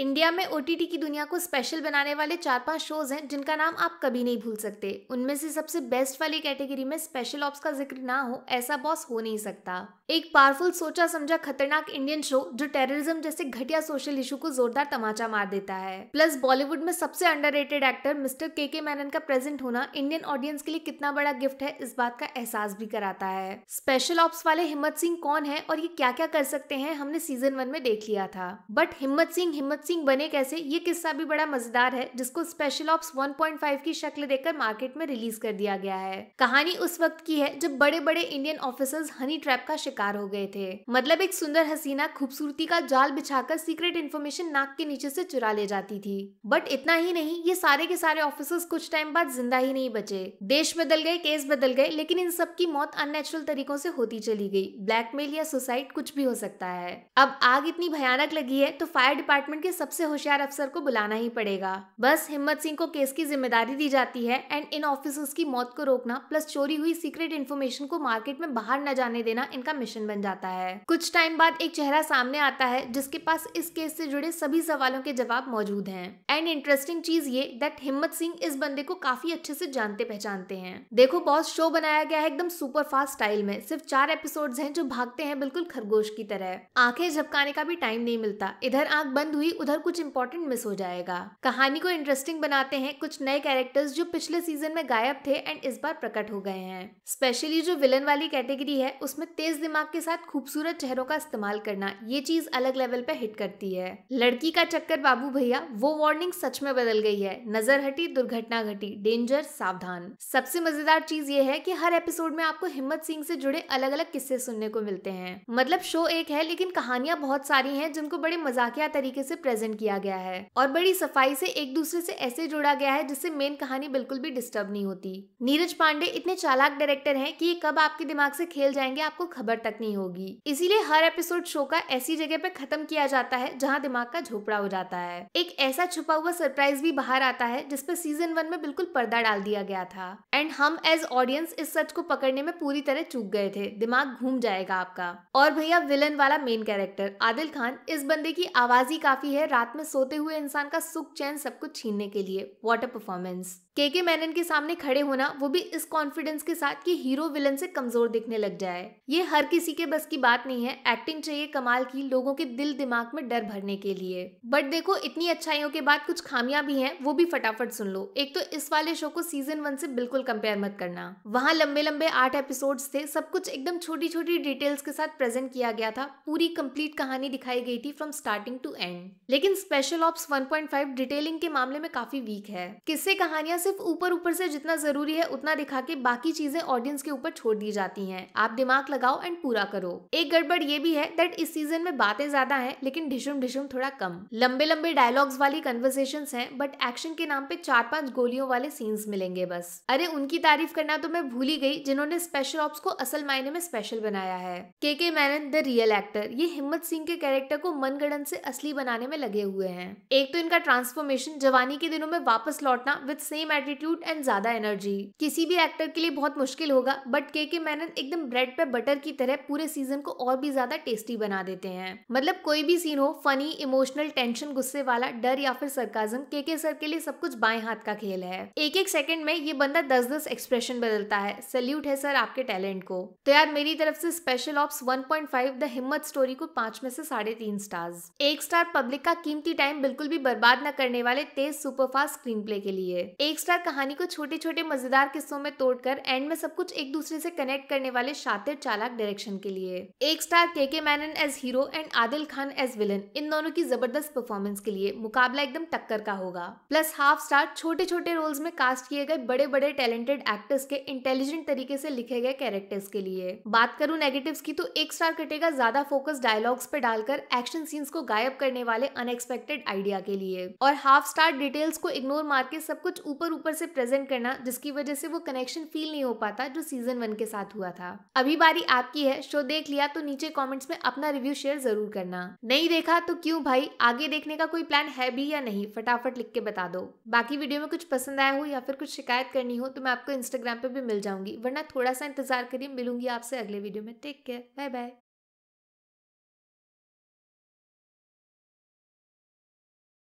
India में ओ की दुनिया को स्पेशल बनाने वाले चार पांच शोज हैं जिनका नाम आप कभी नहीं भूल सकते उनमें से सबसे बेस्ट वाली कैटेगरी में स्पेशल ऑप्स का जिक्र ना हो ऐसा बॉस हो नहीं सकता एक पावरफुल सोचा समझा खतरनाक इंडियन शो जो टेररिज्म जैसे घटिया सोशल इशू को जोरदार तमाचा मार देता है प्लस बॉलीवुड में सबसे अंडर एक्टर मिस्टर के के मैनन का प्रेजेंट होना इंडियन ऑडियंस के लिए कितना बड़ा गिफ्ट है इस बात का एहसास भी कराता है स्पेशल ऑप्स वाले हिम्मत सिंह कौन है और ये क्या क्या कर सकते हैं हमने सीजन वन में देख लिया था बट हिम्मत सिंह हिम्मत सिंह बने कैसे ये किस्सा भी बड़ा मजेदार है जिसको स्पेशल ऑप्स 1.5 की शक्ल देकर मार्केट में रिलीज कर दिया गया है कहानी उस वक्त की है जब बड़े बड़े इंडियन ऑफिसर्स हनी ट्रैप का शिकार हो गए थे मतलब एक सुंदर हसीना खूबसूरती का जाल बिछाकर सीक्रेट इन्फॉर्मेशन नाक के नीचे से चुरा ले जाती थी बट इतना ही नहीं ये सारे के सारे ऑफिसर्स कुछ टाइम बाद जिंदा ही नहीं बचे देश बदल गए केस बदल गए लेकिन इन सब की मौत अननेचुरल तरीकों से होती चली गई ब्लैकमेल या सुसाइड कुछ भी हो सकता है अब आग इतनी भयानक लगी है तो फायर डिपार्टमेंट के सबसे होशियार अफसर को बुलाना ही पड़ेगा बस हिम्मत सिंह को केस की जिम्मेदारी दी जाती है एंड इन ऑफिसर्स की मौत को रोकना प्लस चोरी हुई सीक्रेट इन्फॉर्मेशन को मार्केट में बाहर न जाने देना इनका मिशन बन जाता है कुछ टाइम बाद एक चेहरा सामने आता है जिसके पास इस केस से जुड़े सभी सवालों के जवाब मौजूद है एंड इंटरेस्टिंग चीज ये दैट हिम्मत सिंह इस बंदे को काफी अच्छे से जानते पहचानते हैं देखो बॉस शो बनाया गया है एकदम सुपर फास्ट स्टाइल में सिर्फ चार एपिसोड है जो भागते हैं बिल्कुल खरगोश की तरह आंखें झपकाने का भी टाइम नहीं मिलता इधर आंख बंद हुई उधर कुछ इम्पोर्टेंट मिस हो जाएगा कहानी को इंटरेस्टिंग बनाते हैं कुछ नए कैरेक्टर्स जो पिछले सीजन में गायब थे एंड इस बार प्रकट हो गए हैं स्पेशली जो विलन वाली कैटेगरी है उसमें तेज दिमाग के साथ खूबसूरत चेहरों का इस्तेमाल करना ये चीज अलग लेवल पे हिट करती है लड़की का चक्कर बाबू भैया वो वार्निंग सच में बदल गई है नजर हटी दुर्घटना घटी डेंजर सावधान सबसे मजेदार चीज ये है की हर एपिसोड में आपको हिम्मत सिंह से जुड़े अलग अलग किस्से सुनने को मिलते हैं मतलब शो एक है लेकिन कहानियां बहुत सारी है जिनको बड़े मजाकिया तरीके से प्रेजेंट किया गया है और बड़ी सफाई से एक दूसरे से ऐसे जोड़ा गया है जिससे मेन कहानी बिल्कुल भी डिस्टर्ब नहीं होती नीरज पांडे इतने चालाक डायरेक्टर है की कब आपके दिमाग से खेल जाएंगे आपको खबर तक नहीं होगी इसीलिए हर एपिसोड शो का ऐसी जगह पे खत्म किया जाता है जहाँ दिमाग का झोपड़ा हो जाता है एक ऐसा छुपा हुआ सरप्राइज भी बाहर आता है जिसपे सीजन वन में बिल्कुल पर्दा डाल दिया गया था एंड हम एज ऑडियंस इस सच को पकड़ने में पूरी तरह चूक गए थे दिमाग घूम जाएगा आपका और भैया विलन वाला मेन कैरेक्टर आदिल खान इस बंदे की आवाज ही काफी है है रात में सोते हुए इंसान का सुख चैन सब कुछ छीनने के लिए वाटर परफॉर्मेंस के के मैनन के सामने खड़े होना वो भी इस कॉन्फिडेंस के साथ कि हीरो विलन से कमजोर दिखने लग जाए ये हर किसी के बस की बात नहीं है एक्टिंग चाहिए कमाल की लोगों के दिल दिमाग में डर भरने के लिए बट देखो इतनी अच्छाइयों के बाद कुछ खामियां भी हैं वो भी फटाफट सुन लो एक तो इस वाले शो को सीजन वन से बिल्कुल कंपेयर मत करना वहाँ लंबे लंबे आठ एपिसोड थे सब कुछ एकदम छोटी छोटी डिटेल्स के साथ प्रेजेंट किया गया था पूरी कम्प्लीट कहानी दिखाई गई थी फ्रॉम स्टार्टिंग टू एंड लेकिन स्पेशल ऑप्स वन डिटेलिंग के मामले में काफी वीक है किससे कहानियां सिर्फ ऊपर ऊपर से जितना जरूरी है उतना दिखा के बाकी चीजें ऑडियंस के ऊपर छोड़ दी जाती हैं आप दिमाग लगाओ एंड पूरा करो एक गड़बड़ ये भी है दैट इस सीजन में बातें ज्यादा हैं लेकिन ढिशुम ढिशुम थोड़ा कम लंबे लंबे डायलॉग्स वाली कन्वर्सेशन है बट एक्शन के नाम पे चार पांच गोलियों वाले सीन्स मिलेंगे बस अरे उनकी तारीफ करना तो मैं भूल ही गई जिन्होंने स्पेशल ऑप्स को असल मायने में स्पेशल बनाया है के के मैनन द रियल एक्टर ये हिम्मत सिंह के कैरेक्टर को मनगणन से असली बनाने में लगे हुए हैं एक तो इनका ट्रांसफॉर्मेशन जवानी के दिनों में वापस लौटना with same same attitude and ज्यादा एनर्जी किसी भी एक्टर के लिए बहुत मुश्किल होगा बट के के मैनन एकदम ब्रेड पे बटर की तरह पूरे सीजन को और भी ज्यादा टेस्टी बना देते हैं मतलब कोई भी सीन हो फनी इमोशनल टेंशन गुस्से वाला डर या फिर सरकाजम के के सर के लिए सब कुछ बाएं हाथ का खेल है एक एक सेकंड में ये बंदा दस दस एक्सप्रेशन बदलता है सल्यूट है सर आपके टैलेंट को तो यार मेरी तरफ से Special Ops 1.5 the Himmat story को पांच में से साढ़े तीन स्टार्स एक स्टार पब्लिक का कीमती टाइम बिल्कुल भी बर्बाद न करने वाले तेज सुपरफास्ट स्क्रीन प्ले के लिए एक स्टार कहानी को छोटे छोटे मजेदार किस्सों में तोड़कर एंड में सब कुछ एक दूसरे से कनेक्ट करने वाले शातिर चालाक डायरेक्शन के लिए एक star K K Menon as hero and Adil Khan as villain इन दोनों की जबरदस्त परफॉर्मेंस के लिए मुकाबला एकदम टक्कर का होगा प्लस हाफ स्टार छोटे छोटे रोल्स में कास्ट किए गए बड़े बड़े टैलेंटेड एक्टर्स के इंटेलिजेंट तरीके से लिखे गए कैरेक्टर्स के लिए बात करूं नेगेटिव की तो एक स्टार कटेगा ज्यादा फोकस डायलॉग्स पे डालकर एक्शन सीन्स को गायब करने वाले अनएक्सपेक्टेड आइडिया के लिए और हाफ स्टार डिटेल्स को इग्नोर मार के सब कुछ ऊपर और ऊपर से प्रेजेंट करना जिसकी वजह से वो कनेक्शन फील नहीं हो पाता जो सीजन वन के साथ हुआ था अभी बारी आपकी है शो देख लिया तो नीचे कॉमेंट्स में अपना रिव्यू शेयर जरूर करना नहीं देखा तो क्यूँ भाई आगे देखने का कोई प्लान है भी या नहीं फटाफट लिख के बता दो बाकी वीडियो में कुछ पसंद आया हो या फिर कुछ शिकायत करनी हो तो मैं आपको इंस्टाग्राम पे भी मिल जाऊंगी वरना थोड़ा सा इंतजार करिए मिलूंगी आपसे अगले वीडियो में टेक केयर बाय बाय